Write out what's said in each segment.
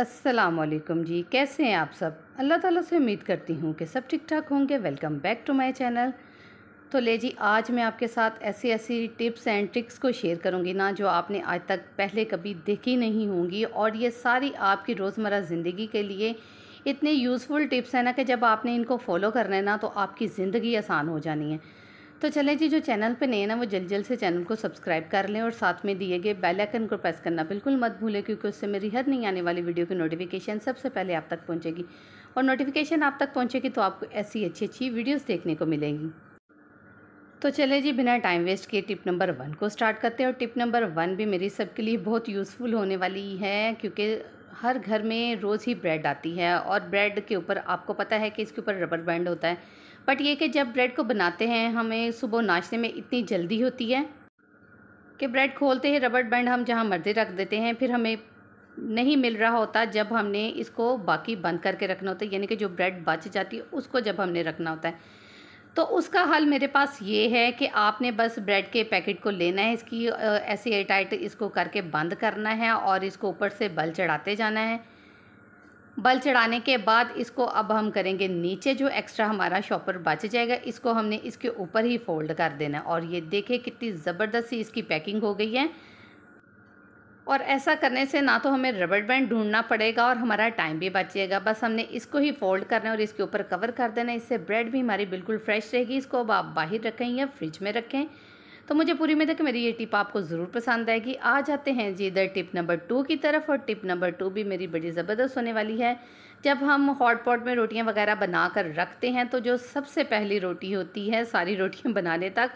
असलकम जी कैसे हैं आप सब अल्लाह ताला से उम्मीद करती हूँ कि सब ठीक ठाक होंगे welcome back to my channel तो ले जी आज मैं आपके साथ ऐसी ऐसी टिप्स एंड ट्रिक्स को शेयर करूँगी ना जो आपने आज तक पहले कभी देखी नहीं होंगी और ये सारी आपकी रोज़मर्रा ज़िंदगी के लिए इतने यूज़फुल टिप्स हैं ना कि जब आपने इनको फॉलो करना है ना तो आपकी ज़िंदगी आसान हो जानी है तो चले जी जो चैनल पे नए हैं ना वो जल्द जल्द से चैनल को सब्सक्राइब कर लें और साथ में दिए गए बेल आइकन को प्रेस करना बिल्कुल मत भूलें क्योंकि उससे मेरी हर नई आने वाली वीडियो की नोटिफिकेशन सबसे पहले आप तक पहुँचेगी और नोटिफिकेशन आप तक पहुँचेगी तो आपको ऐसी अच्छी अच्छी वीडियोज़ देखने को मिलेंगी तो चले जी बिना टाइम वेस्ट किए टिप नंबर वन को स्टार्ट करते हैं और टिप नंबर वन भी मेरी सबके लिए बहुत यूज़फुल होने वाली है क्योंकि हर घर में रोज़ ही ब्रेड आती है और ब्रेड के ऊपर आपको पता है कि इसके ऊपर रबर बैंड होता है बट ये कि जब ब्रेड को बनाते हैं हमें सुबह नाश्ते में इतनी जल्दी होती है कि ब्रेड खोलते ही रबर बैंड हम जहाँ मर्जी रख देते हैं फिर हमें नहीं मिल रहा होता जब हमने इसको बाकी बंद करके रखना होता है यानी कि जो ब्रेड बच जाती है उसको जब हमने रखना होता है तो उसका हल मेरे पास ये है कि आपने बस ब्रेड के पैकेट को लेना है इसकी ऐसे एयरटाइट इसको करके बंद करना है और इसको ऊपर से बल चढ़ाते जाना है बल चढ़ाने के बाद इसको अब हम करेंगे नीचे जो एक्स्ट्रा हमारा शॉपर बच जाएगा इसको हमने इसके ऊपर ही फोल्ड कर देना है और ये देखें कितनी ज़बरदस्त सी इसकी पैकिंग हो गई है और ऐसा करने से ना तो हमें रबड़ बैंड ढूंढना पड़ेगा और हमारा टाइम भी बचेगा बस हमने इसको ही फोल्ड करना है और इसके ऊपर कवर कर देना है इससे ब्रेड भी हमारी बिल्कुल फ्रेश रहेगी इसको अब आप बाहर रखें या फ्रिज में रखें तो मुझे पूरी उम्मीद है कि मेरी ये टिप आपको ज़रूर पसंद आएगी आ जाते हैं जी इधर टिप नंबर टू की तरफ और टिप नंबर टू भी मेरी बड़ी ज़बरदस्त होने वाली है जब हम हॉट पॉट में रोटियां वगैरह बना कर रखते हैं तो जो सबसे पहली रोटी होती है सारी रोटियां बनाने तक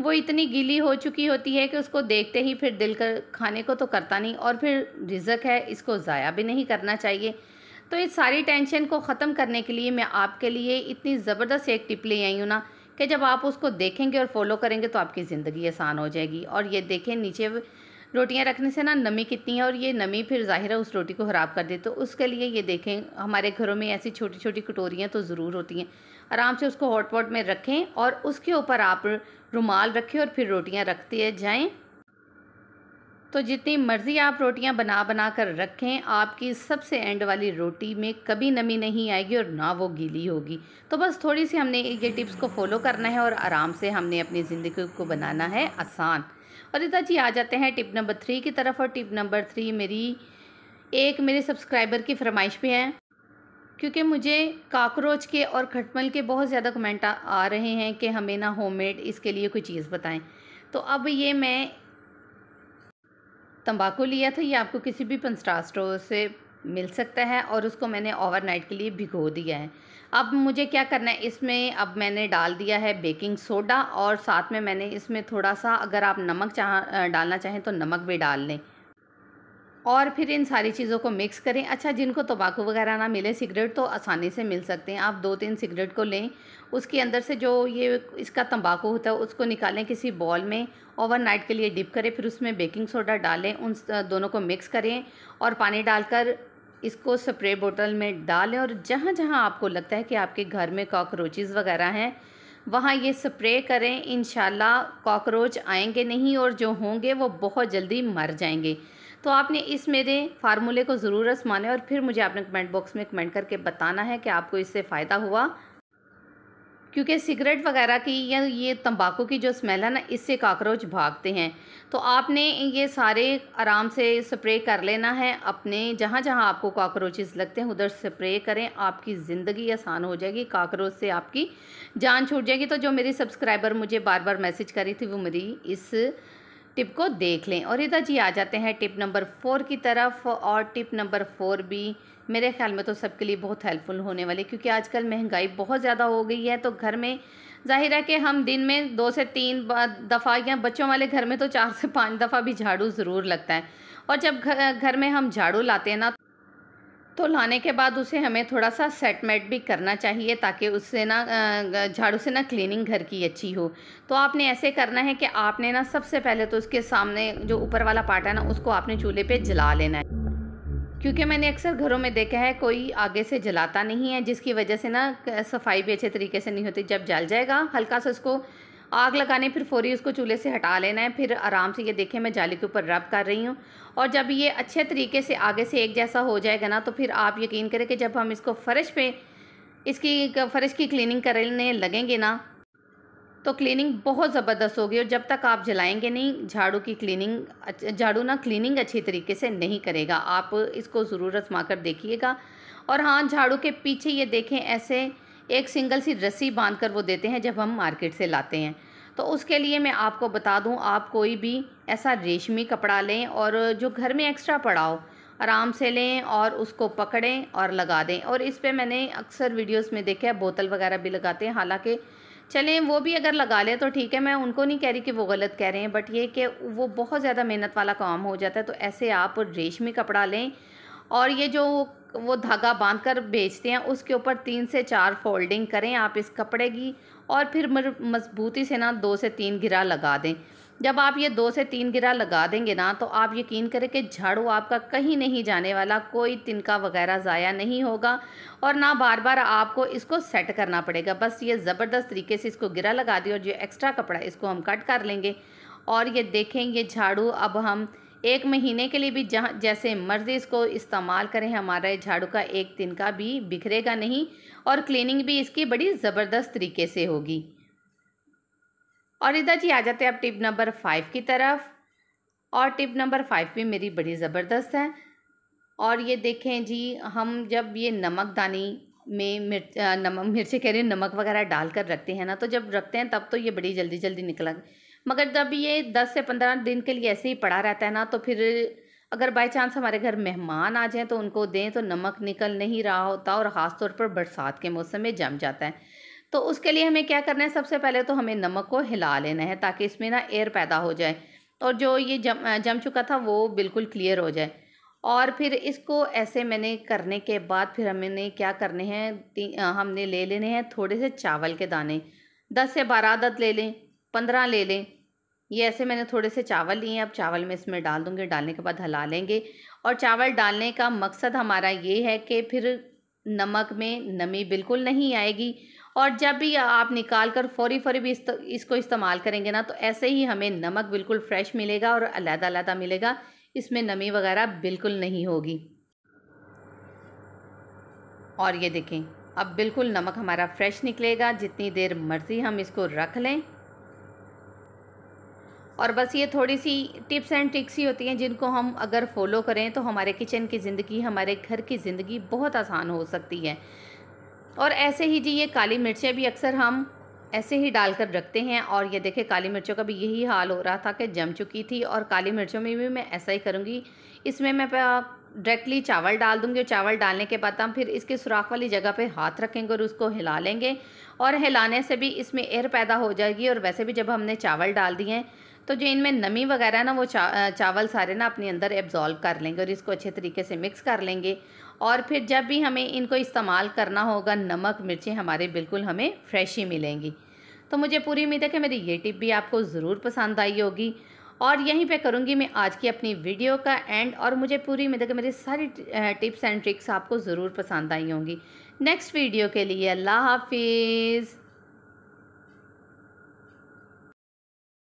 वो इतनी गीली हो चुकी होती है कि उसको देखते ही फिर दिल कर खाने को तो करता नहीं और फिर रिजक है इसको ज़ाया भी नहीं करना चाहिए तो इस सारी टेंशन को ख़त्म करने के लिए मैं आपके लिए इतनी ज़बरदस्त एक टिप ले आई हूँ ना कि जब आप उसको देखेंगे और फॉलो करेंगे तो आपकी ज़िंदगी आसान हो जाएगी और ये देखें नीचे रोटियां रखने से ना नमी कितनी है और ये नमी फिर ज़ाहिर है उस रोटी को ख़राब कर दे तो उसके लिए ये देखें हमारे घरों में ऐसी छोटी छोटी कटोरियाँ तो ज़रूर होती हैं आराम से उसको हॉट पॉट में रखें और उसके ऊपर आप रुमाल रखें और फिर रोटियां रखते जाएं तो जितनी मर्ज़ी आप रोटियां बना बना कर रखें आपकी सबसे एंड वाली रोटी में कभी नमी नहीं आएगी और ना वो गीली होगी तो बस थोड़ी सी हमने ये टिप्स को फॉलो करना है और आराम से हमने अपनी ज़िंदगी को बनाना है आसान और इधर जी आ जाते हैं टिप नंबर थ्री की तरफ और टिप नंबर थ्री मेरी एक मेरे सब्सक्राइबर की फरमाइश भी है क्योंकि मुझे काकरोच के और खटमल के बहुत ज़्यादा कमेंट आ रहे हैं कि हमें ना होममेड इसके लिए कोई चीज़ बताएं तो अब ये मैं तंबाकू लिया था ये आपको किसी भी पंस्टा स्टोर से मिल सकता है और उसको मैंने ओवरनाइट के लिए भिगो दिया है अब मुझे क्या करना है इसमें अब मैंने डाल दिया है बेकिंग सोडा और साथ में मैंने इसमें थोड़ा सा अगर आप नमक चाह डालना चाहें तो नमक भी डाल लें और फिर इन सारी चीज़ों को मिक्स करें अच्छा जिनको तम्बाकू वगैरह ना मिले सिगरेट तो आसानी से मिल सकते हैं आप दो तीन सिगरेट को लें उसके अंदर से जो ये इसका तम्बाकू होता है उसको निकालें किसी बॉल में ओवरनाइट के लिए डिप करें फिर उसमें बेकिंग सोडा डालें उन दोनों को मिक्स करें और पानी डालकर इसको स्प्रे बोतल में डालें और जहाँ जहाँ आपको लगता है कि आपके घर में कॉकरोचेज़ वगैरह हैं वहाँ ये स्प्रे करें इन कॉकरोच आएंगे नहीं और जो होंगे वो बहुत जल्दी मर जाएंगे तो आपने इस मेरे फार्मूले को ज़रूर आजमाना माने और फिर मुझे आपने कमेंट बॉक्स में कमेंट करके बताना है कि आपको इससे फ़ायदा हुआ क्योंकि सिगरेट वगैरह की या ये तंबाकू की जो स्मेल है ना इससे काकरोच भागते हैं तो आपने ये सारे आराम से स्प्रे कर लेना है अपने जहाँ जहाँ आपको काकरोचेस लगते हैं उधर स्प्रे करें आपकी ज़िंदगी आसान हो जाएगी काकरोच से आपकी जान छूट जाएगी तो जो मेरी सब्सक्राइबर मुझे बार बार मैसेज करी थी वो मेरी इस टिप को देख लें और इधर जी आ जाते हैं टिप नंबर फोर की तरफ और टिप नंबर फोर भी मेरे ख्याल में तो सबके लिए बहुत हेल्पफुल होने वाली क्योंकि आजकल महंगाई बहुत ज़्यादा हो गई है तो घर में जाहिर है कि हम दिन में दो से तीन दफ़ा या बच्चों वाले घर में तो चार से पाँच दफ़ा भी झाड़ू ज़रूर लगता है और जब घर घर में हम झाड़ू लाते हैं ना तो लाने के बाद उसे हमें थोड़ा सा सेट मेट भी करना चाहिए ताकि उससे ना झाड़ू से ना क्लीनिंग घर की अच्छी हो तो आपने ऐसे करना है कि आपने ना सबसे पहले तो उसके सामने जो ऊपर वाला पार्ट है ना उसको आपने चूल्हे पे जला लेना है क्योंकि मैंने अक्सर घरों में देखा है कोई आगे से जलाता नहीं है जिसकी वजह से ना सफाई भी अच्छे तरीके से नहीं होती जब जल जाएगा हल्का सा उसको आग लगाने फिर फौरी उसको चूल्हे से हटा लेना है फिर आराम से ये देखें मैं जाली के ऊपर रब कर रही हूँ और जब ये अच्छे तरीके से आगे से एक जैसा हो जाएगा ना तो फिर आप यकीन करें कि जब हम इसको फ़र्श पे इसकी फ़र्श की क्लिनिंग करने लगेंगे ना तो क्लीनिंग बहुत ज़बरदस्त होगी और जब तक आप जलाएंगे नहीं झाड़ू की क्लीनिंग झाड़ू ना क्लीनिंग अच्छी तरीके से नहीं करेगा आप इसको ज़रूर आजमा कर देखिएगा और हाँ झाड़ू के पीछे ये देखें ऐसे एक सिंगल सी रस्सी बांध कर वो देते हैं जब हम मार्केट से लाते हैं तो उसके लिए मैं आपको बता दूं आप कोई भी ऐसा रेशमी कपड़ा लें और जो घर में एक्स्ट्रा पड़ा हो आराम से लें और उसको पकड़ें और लगा दें और इस पर मैंने अक्सर वीडियोस में देखा है बोतल वगैरह भी लगाते हैं हालांकि चलें वो भी अगर लगा लें तो ठीक है मैं उनको नहीं कह रही कि वो गलत कह रहे हैं बट ये कि वो बहुत ज़्यादा मेहनत वाला काम हो जाता है तो ऐसे आप रेशमी कपड़ा लें और ये जो वो धागा बांध कर बेचते हैं उसके ऊपर तीन से चार फोल्डिंग करें आप इस कपड़े की और फिर मजबूती से ना दो से तीन गिरा लगा दें जब आप ये दो से तीन गिरा लगा देंगे ना तो आप यकीन करें कि झाड़ू आपका कहीं नहीं जाने वाला कोई तिनका वगैरह ज़ाया नहीं होगा और ना बार बार आपको इसको सेट करना पड़ेगा बस ये ज़बरदस्त तरीके से इसको गिरा लगा दिए और जो एक्स्ट्रा कपड़ा इसको हम कट कर लेंगे और ये देखें ये झाड़ू अब हम एक महीने के लिए भी जहाँ जैसे मर्ज़ी इसको इस्तेमाल करें हमारा झाड़ू का एक दिन का भी बिखरेगा नहीं और क्लीनिंग भी इसकी बड़ी ज़बरदस्त तरीके से होगी और इधर जी आ जाते हैं आप टिप नंबर फाइव की तरफ और टिप नंबर फाइव भी मेरी बड़ी ज़बरदस्त है और ये देखें जी हम जब ये नमक दानी में मिर्च नमक मिर्ची कह रही नमक वगैरह डाल कर रखते हैं ना तो जब रखते हैं तब तो ये बड़ी जल्दी जल्दी निकला मगर जब ये दस से पंद्रह दिन के लिए ऐसे ही पड़ा रहता है ना तो फिर अगर बाई चांस हमारे घर मेहमान आ जाएं तो उनको दें तो नमक निकल नहीं रहा होता और ख़ास तौर पर बरसात के मौसम में जम जाता है तो उसके लिए हमें क्या करना है सबसे पहले तो हमें नमक को हिला लेना है ताकि इसमें ना एयर पैदा हो जाए और जो ये जम जम चुका था वो बिल्कुल क्लियर हो जाए और फिर इसको ऐसे मैंने करने के बाद फिर हमने क्या करने हैं हमने ले लेने हैं थोड़े से चावल के दाने दस से बारह आदत ले लें पंद्रह ले लें ये ऐसे मैंने थोड़े से चावल लिए हैं अब चावल में इसमें डाल दूँगी डालने के बाद हला लेंगे और चावल डालने का मकसद हमारा ये है कि फिर नमक में नमी बिल्कुल नहीं आएगी और जब भी आप निकाल कर फौरी फौरी भी इस तो, इसको इस्तेमाल करेंगे ना तो ऐसे ही हमें नमक बिल्कुल फ्रेश मिलेगा और अलहदा अलहदा मिलेगा इसमें नमी वगैरह बिल्कुल नहीं होगी और ये देखें अब बिल्कुल नमक हमारा फ्रेश निकलेगा जितनी देर मर्ज़ी हम इसको रख लें और बस ये थोड़ी सी टिप्स एंड ट्रिक्स ही होती हैं जिनको हम अगर फॉलो करें तो हमारे किचन की ज़िंदगी हमारे घर की ज़िंदगी बहुत आसान हो सकती है और ऐसे ही जी ये काली मिर्चें भी अक्सर हम ऐसे ही डालकर रखते हैं और ये देखें काली मिर्चों का भी यही हाल हो रहा था कि जम चुकी थी और काली मिर्चों में भी मैं ऐसा ही करूँगी इसमें मैं डायरेक्टली चावल डाल दूँगी और चावल डालने के बाद हम फिर इसके सुराख वाली जगह पे हाथ रखेंगे और उसको हिला लेंगे और हिलाने से भी इसमें एयर पैदा हो जाएगी और वैसे भी जब हमने चावल डाल दिए हैं तो जो इनमें नमी वगैरह ना वो चा, चावल सारे ना अपने अंदर एब्जॉल्व कर लेंगे और इसको अच्छे तरीके से मिक्स कर लेंगे और फिर जब भी हमें इनको इस्तेमाल करना होगा नमक मिर्चें हमारे बिल्कुल हमें फ्रेश ही मिलेंगी तो मुझे पूरी उम्मीद है कि मेरी ये टिप भी आपको ज़रूर पसंद आई होगी और यहीं पे करूँगी मैं आज की अपनी वीडियो का एंड और मुझे पूरी उम्मीद है कि मेरी सारी टिप्स एंड ट्रिक्स आपको ज़रूर पसंद आई होंगी नेक्स्ट वीडियो के लिए अल्लाह हाफिज़